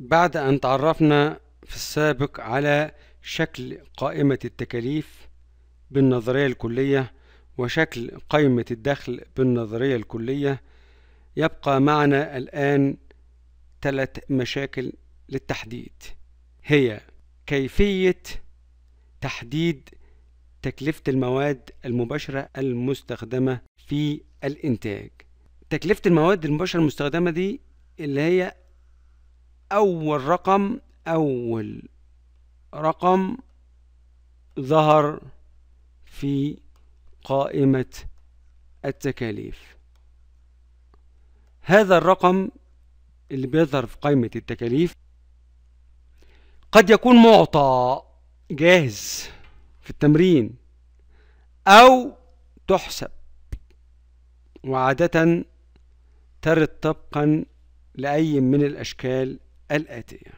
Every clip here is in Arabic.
بعد أن تعرفنا في السابق على شكل قائمة التكاليف بالنظرية الكلية وشكل قائمة الدخل بالنظرية الكلية يبقى معنا الآن ثلاث مشاكل للتحديد هي كيفية تحديد تكلفة المواد المباشرة المستخدمة في الإنتاج تكلفة المواد المباشرة المستخدمة دي اللي هي أول رقم أول رقم ظهر في قائمة التكاليف هذا الرقم اللي بيظهر في قائمة التكاليف قد يكون معطى جاهز في التمرين أو تحسب وعادة ترد طبقا لأي من الأشكال الآتية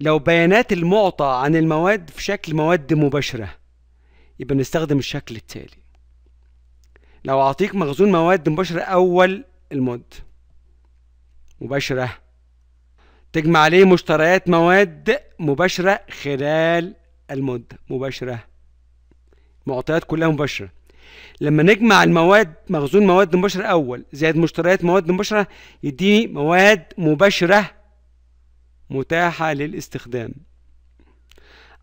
لو بيانات المعطى عن المواد في شكل مواد مباشرة يبقى نستخدم الشكل التالي لو أعطيك مخزون مواد مباشرة أول المد مباشرة تجمع عليه مشتريات مواد مباشرة خلال المدة مباشرة معطيات كلها مباشرة لما نجمع المواد مخزون مواد مباشرة أول زائد مشتريات مواد مباشرة يديني مواد مباشرة متاحة للاستخدام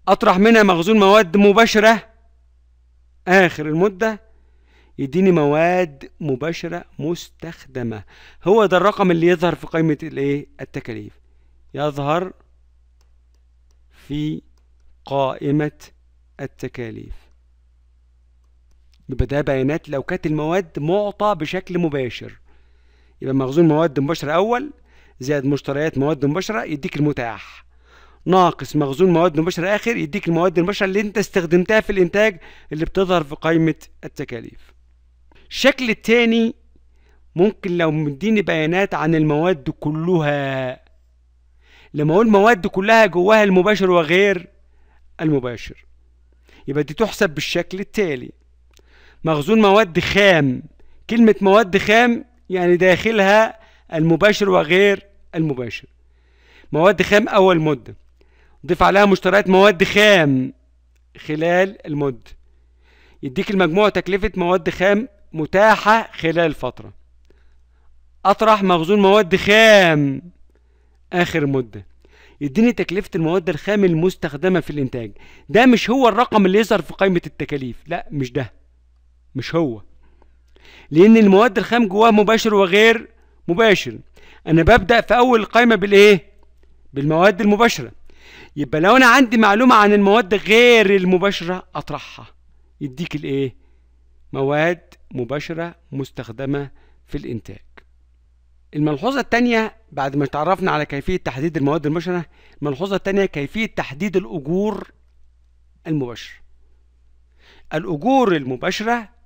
أطرح منها مخزون مواد مباشرة آخر المدة يديني مواد مباشرة مستخدمة هو ده الرقم اللي يظهر في قائمة الايه التكاليف يظهر في قائمة التكاليف يبقى ده بيانات لو كانت المواد معطى بشكل مباشر يبقى مخزون مواد مباشرة أول زائد مشتريات مواد مباشرة يديك المتاح ناقص مخزون مواد مباشرة آخر يديك المواد المباشرة اللي أنت استخدمتها في الإنتاج اللي بتظهر في قائمة التكاليف الشكل التاني ممكن لو مديني بيانات عن المواد كلها لما أقول مواد كلها جواها المباشر وغير المباشر يبقى دي تحسب بالشكل التالي مخزون مواد خام كلمة مواد خام يعني داخلها المباشر وغير المباشر مواد خام أول مدة ضيف عليها مشتريات مواد خام خلال المدة يديك المجموع تكلفة مواد خام متاحة خلال الفترة أطرح مخزون مواد خام آخر مدة يديني تكلفة المواد الخام المستخدمة في الإنتاج ده مش هو الرقم اللي يظهر في قائمة التكاليف لا مش ده مش هو لأن المواد الخام جواه مباشر وغير مباشر أنا ببدأ في أول القائمة بالإيه؟ بالمواد المباشرة يبقى لو أنا عندي معلومة عن المواد غير المباشرة أطرحها يديك الإيه؟ مواد مباشرة مستخدمة في الإنتاج الملحوظة الثانية بعد ما تعرفنا على كيفية تحديد المواد المباشرة الملحوظة الثانية كيفية تحديد الأجور المباشرة الأجور المباشرة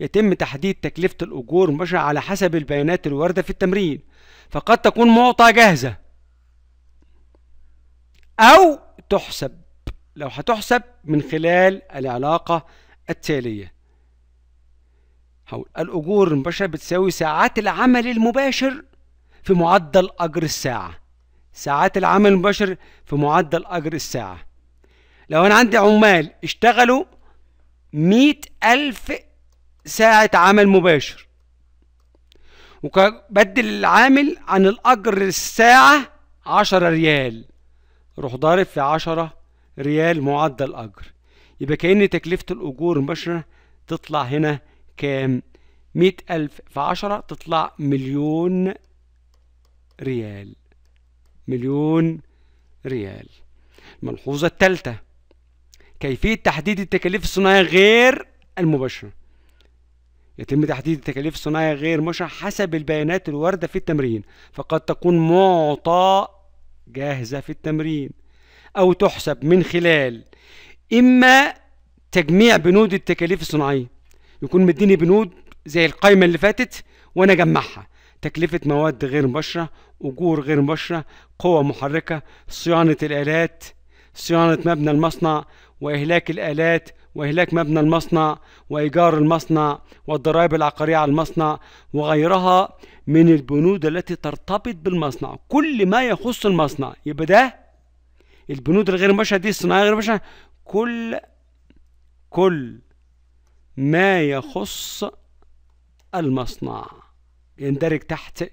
يتم تحديد تكلفة الأجور مباشرة على حسب البيانات الواردة في التمرين فقد تكون معطى جاهزة أو تحسب لو هتحسب من خلال العلاقة التالية الأجور المباشرة بتساوي ساعات العمل المباشر في معدل أجر الساعة ساعات العمل المباشر في معدل أجر الساعة لو أنا عندي عمال اشتغلوا مئة ألف ساعة عمل مباشر وبدل العامل عن الأجر الساعة عشرة ريال روح ضارب في عشرة ريال معدل أجر يبقى كأن تكلفة الأجور المباشرة تطلع هنا كام؟ مية ألف في عشرة تطلع مليون ريال مليون ريال الملحوظة الثالثة كيفية تحديد التكاليف الصناعية غير المباشرة يتم تحديد التكاليف الصناعية غير مشع حسب البيانات الواردة في التمرين فقد تكون معطى جاهزة في التمرين أو تحسب من خلال إما تجميع بنود التكاليف الصناعية يكون مديني بنود زي القايمة اللي فاتت وأنا أجمعها تكلفة مواد غير مباشرة أجور غير مباشرة قوة محركة صيانة الآلات صيانة مبنى المصنع وإهلاك الآلات وإهلاك مبنى المصنع وإيجار المصنع والضرائب العقارية على المصنع وغيرها من البنود التي ترتبط بالمصنع كل ما يخص المصنع يبقى ده البنود الغير مباشرة دي الصناعية غير مباشرة كل كل ما يخص المصنع يندرج تحت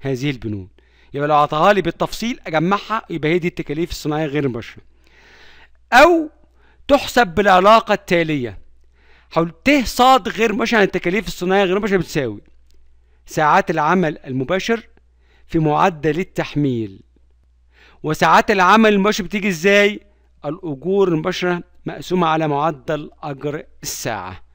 هذه البنود يبقى لو عطاها لي بالتفصيل اجمعها يبقى هي دي التكاليف الصناعيه غير المباشره او تحسب بالعلاقة التالية حول ت ص غير مش عن التكاليف الصناعية غير مش بتساوي ساعات العمل المباشر في معدل التحميل وساعات العمل المباشر بتيجي ازاي الأجور المباشرة مقسومة على معدل أجر الساعة